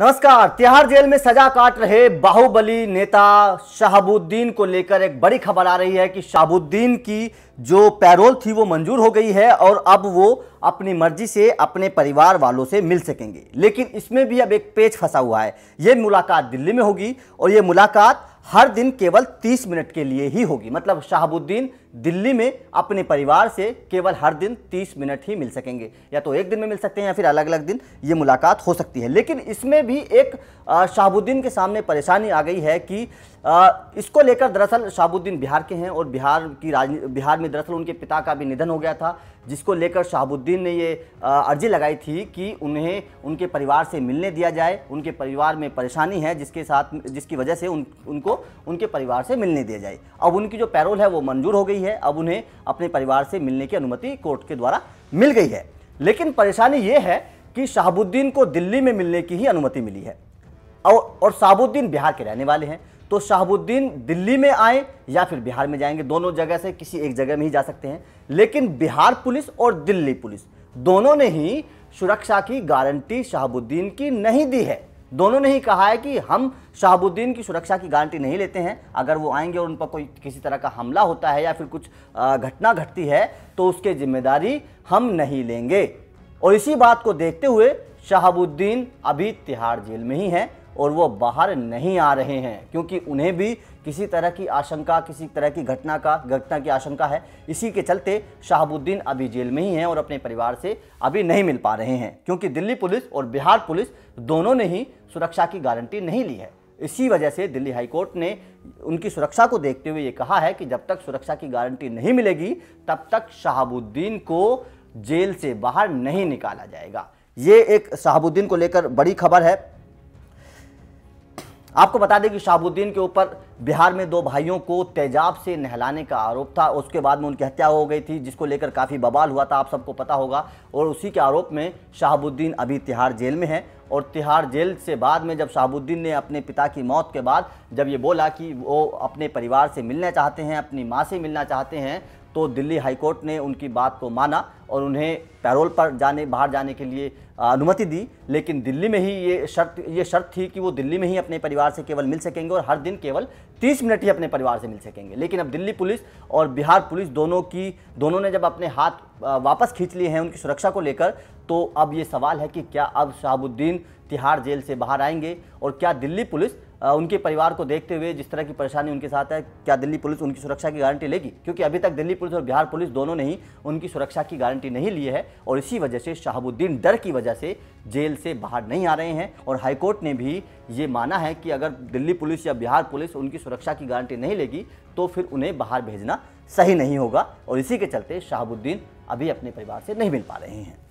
नमस्कार तिहाड़ जेल में सजा काट रहे बाहुबली नेता शहाबुद्दीन को लेकर एक बड़ी खबर आ रही है कि शहाबुद्दीन की जो पैरोल थी वो मंजूर हो गई है और अब वो अपनी मर्जी से अपने परिवार वालों से मिल सकेंगे लेकिन इसमें भी अब एक पेच फंसा हुआ है ये मुलाकात दिल्ली में होगी और ये मुलाकात हर दिन केवल 30 मिनट के लिए ही होगी मतलब शहाबुद्दीन दिल्ली में अपने परिवार से केवल हर दिन 30 मिनट ही मिल सकेंगे या तो एक दिन में मिल सकते हैं या फिर अलग अलग दिन ये मुलाकात हो सकती है लेकिन इसमें भी एक शाहबुद्दीन के सामने परेशानी आ गई है कि इसको लेकर दरअसल शाहबुद्दीन बिहार के हैं और बिहार की राजनीति बिहार में दरअसल उनके पिता का भी निधन हो गया था जिसको लेकर शाहबुद्दीन ने ये अर्जी लगाई थी कि उन्हें उनके परिवार से मिलने दिया जाए उनके परिवार में परेशानी है जिसके साथ जिसकी वजह से उन, उनको उनके परिवार से मिलने दिया जाए अब उनकी जो पैरोल है वो मंजूर हो गई है है अब उन्हें अपने परिवार से मिलने की अनुमति कोर्ट के द्वारा मिल गई है लेकिन परेशानी ये है कि शहाबुद्दीन को दिल्ली में मिलने की ही अनुमति मिली है और और शहाबुद्दीन बिहार के रहने वाले हैं तो शाहबुद्दीन दिल्ली में आए या फिर बिहार में जाएंगे दोनों जगह से किसी एक जगह में ही जा सकते हैं लेकिन बिहार पुलिस और दिल्ली पुलिस दोनों ने ही सुरक्षा की गारंटी शाहबुद्दीन की नहीं दी है दोनों ने ही कहा है कि हम शहाबुद्दीन की सुरक्षा की गारंटी नहीं लेते हैं अगर वो आएंगे और उन पर कोई किसी तरह का हमला होता है या फिर कुछ घटना घटती है तो उसके जिम्मेदारी हम नहीं लेंगे और इसी बात को देखते हुए शहाबुद्दीन अभी तिहाड़ जेल में ही हैं और वो बाहर नहीं आ रहे हैं क्योंकि उन्हें भी किसी तरह की आशंका किसी तरह की घटना का घटना की आशंका है इसी के चलते शहाबुद्दीन अभी जेल में ही हैं और अपने परिवार से अभी नहीं मिल पा रहे हैं क्योंकि दिल्ली पुलिस और बिहार पुलिस दोनों ने ही सुरक्षा की गारंटी नहीं ली है इसी वजह से दिल्ली हाईकोर्ट ने उनकी सुरक्षा को देखते हुए ये कहा है कि जब तक सुरक्षा की गारंटी नहीं मिलेगी तब तक शहाबुद्दीन को जेल से बाहर नहीं निकाला जाएगा ये एक शहाबुद्दीन को लेकर बड़ी खबर है आपको बता दें कि शहाबुद्दीन के ऊपर बिहार में दो भाइयों को तेजाब से नहलाने का आरोप था उसके बाद में उनकी हत्या हो गई थी जिसको लेकर काफ़ी बवाल हुआ था आप सबको पता होगा और उसी के आरोप में शहाबुद्दीन अभी तिहाड़ जेल में है और तिहाड़ जेल से बाद में जब शहाबुद्दीन ने अपने पिता की मौत के बाद जब ये बोला कि वो अपने परिवार से मिलना चाहते हैं अपनी माँ से मिलना चाहते हैं तो दिल्ली हाईकोर्ट ने उनकी बात को माना और उन्हें पैरोल पर जाने बाहर जाने के लिए अनुमति दी लेकिन दिल्ली में ही ये शर्त ये शर्त थी कि वो दिल्ली में ही अपने परिवार से केवल मिल सकेंगे और हर दिन केवल 30 मिनट ही अपने परिवार से मिल सकेंगे लेकिन अब दिल्ली पुलिस और बिहार पुलिस दोनों की दोनों ने जब अपने हाथ वापस खींच लिए हैं उनकी सुरक्षा को लेकर तो अब ये सवाल है कि क्या अब शहाबुद्दीन तिहाड़ जेल से बाहर आएंगे और क्या दिल्ली पुलिस उनके परिवार को देखते हुए जिस तरह की परेशानी उनके साथ है क्या दिल्ली पुलिस उनकी सुरक्षा की गारंटी लेगी क्योंकि अभी तक दिल्ली पुलिस और बिहार पुलिस दोनों ने ही उनकी सुरक्षा की गारंटी नहीं ली है और इसी वजह से शहाबुद्दीन डर की वजह से जेल से बाहर नहीं आ रहे हैं और हाईकोर्ट ने भी ये माना है कि अगर दिल्ली पुलिस या बिहार पुलिस उनकी सुरक्षा की गारंटी नहीं लेगी तो फिर उन्हें बाहर भेजना सही नहीं होगा और इसी के चलते शहाबुद्दीन अभी अपने परिवार से नहीं मिल पा रहे हैं